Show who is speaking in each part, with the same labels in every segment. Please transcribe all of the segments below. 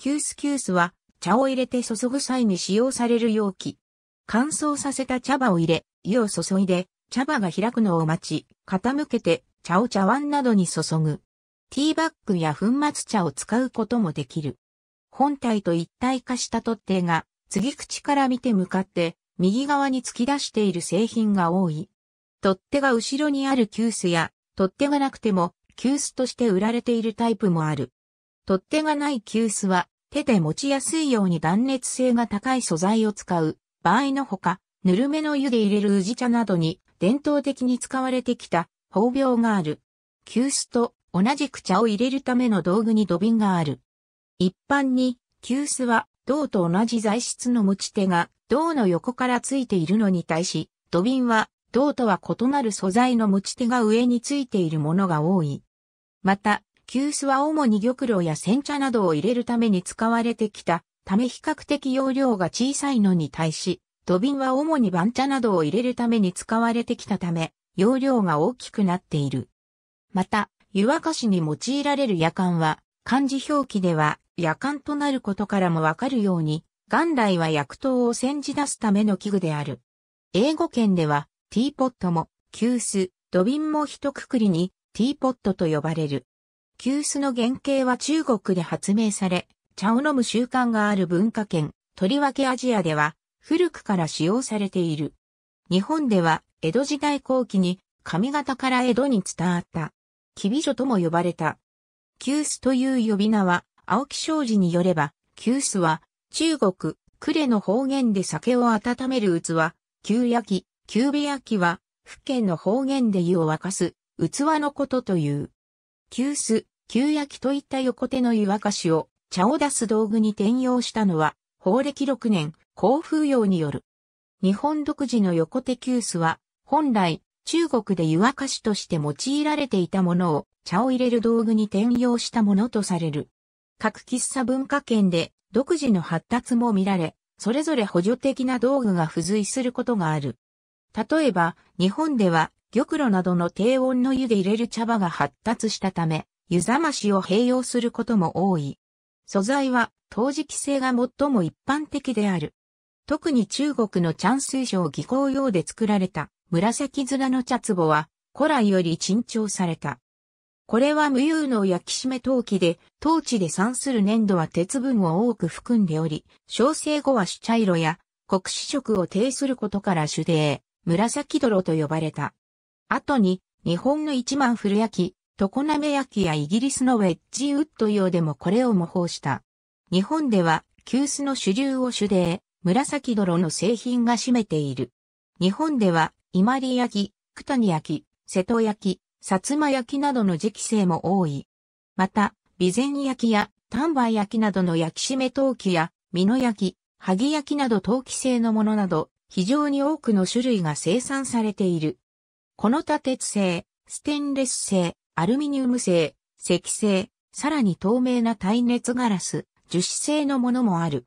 Speaker 1: 急須急須は茶を入れて注ぐ際に使用される容器。乾燥させた茶葉を入れ、湯を注いで、茶葉が開くのを待ち、傾けて茶を茶碗などに注ぐ。ティーバッグや粉末茶を使うこともできる。本体と一体化した取っ手が、次口から見て向かって、右側に突き出している製品が多い。取っ手が後ろにある急須や、取っ手がなくても、急須として売られているタイプもある。取っ手がない急須は、手で持ちやすいように断熱性が高い素材を使う場合のほか、ぬるめの湯で入れる宇治茶などに伝統的に使われてきた方病がある。急須と同じく茶を入れるための道具に土瓶がある。一般に、急須は銅と同じ材質の持ち手が銅の横からついているのに対し、土瓶は銅とは異なる素材の持ち手が上についているものが多い。また、急須は主に玉露や煎茶などを入れるために使われてきたため比較的容量が小さいのに対し、土瓶は主に番茶などを入れるために使われてきたため、容量が大きくなっている。また、湯沸かしに用いられる夜間は、漢字表記では夜間となることからもわかるように、元来は薬湯を煎じ出すための器具である。英語圏では、ティーポットも、急須、土瓶も一括りに、ティーポットと呼ばれる。急須の原型は中国で発明され、茶を飲む習慣がある文化圏、とりわけアジアでは、古くから使用されている。日本では、江戸時代後期に、上方から江戸に伝わった、きび女とも呼ばれた。急須という呼び名は、青木商事によれば、急須は、中国、呉の方言で酒を温める器、急焼き、急火焼きは、福建の方言で湯を沸かす、器のことという。急須、急焼きといった横手の湯沸かしを茶を出す道具に転用したのは、法暦6年、甲風用による。日本独自の横手急須は、本来、中国で湯沸かしとして用いられていたものを、茶を入れる道具に転用したものとされる。各喫茶文化圏で独自の発達も見られ、それぞれ補助的な道具が付随することがある。例えば、日本では玉露などの低温の湯で入れる茶葉が発達したため、湯冷ましを併用することも多い。素材は、陶磁器製が最も一般的である。特に中国のチャン水晶技巧用で作られた紫面の茶壺は古来より珍重された。これは無釉の焼き締め陶器で、陶地で産する粘土は鉄分を多く含んでおり、焼成後は主茶色や黒紫色を呈することから主で紫泥と呼ばれた。後に、日本の一万古焼き、常滑焼きやイギリスのウェッジウッド用でもこれを模倣した。日本では、急須の主流を主で、紫泥の製品が占めている。日本では、伊万里焼き、九谷焼き、瀬戸焼き、薩摩焼きなどの磁気性も多い。また、備前焼きや丹波焼きなどの焼き締め陶器や、美濃焼き、萩焼きなど陶器製のものなど、非常に多くの種類が生産されている。この他鉄製、ステンレス製、アルミニウム製、石製、さらに透明な耐熱ガラス、樹脂製のものもある。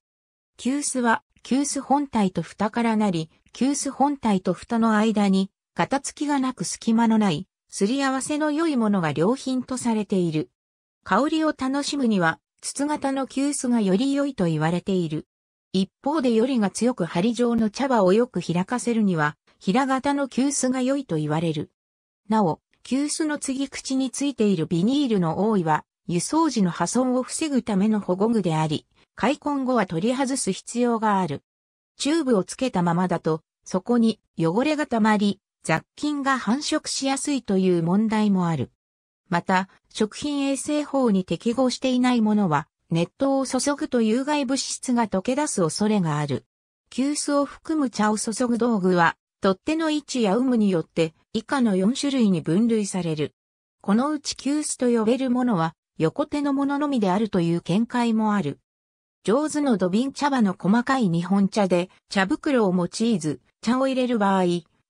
Speaker 1: 急須は、急須本体と蓋からなり、急須本体と蓋の間に、型付きがなく隙間のない、すり合わせの良いものが良品とされている。香りを楽しむには、筒型の急須がより良いと言われている。一方でよりが強く針状の茶葉をよく開かせるには、平型の急須が良いと言われる。なお、急須の継ぎ口についているビニールの多いは、輸送時の破損を防ぐための保護具であり、開墾後は取り外す必要がある。チューブをつけたままだと、そこに汚れが溜まり、雑菌が繁殖しやすいという問題もある。また、食品衛生法に適合していないものは、熱湯を注ぐと有害物質が溶け出す恐れがある。急須を含む茶を注ぐ道具は、取っ手の位置や有無によって以下の4種類に分類される。このうち急須と呼べるものは横手のもののみであるという見解もある。上手の土瓶茶葉の細かい日本茶で茶袋を用いず茶を入れる場合、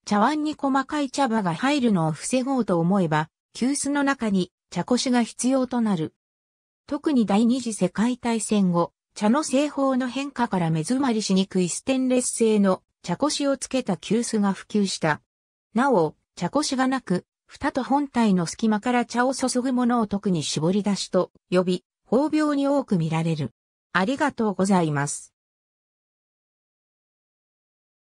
Speaker 1: 茶碗に細かい茶葉が入るのを防ごうと思えば、急須の中に茶こしが必要となる。特に第二次世界大戦後、茶の製法の変化から目詰まりしにくいステンレス製の茶こしをつけた急須が普及した。なお、茶こしがなく、蓋と本体の隙間から茶を注ぐものを特に絞り出しと呼び、方病に多く見られる。ありがとうございます。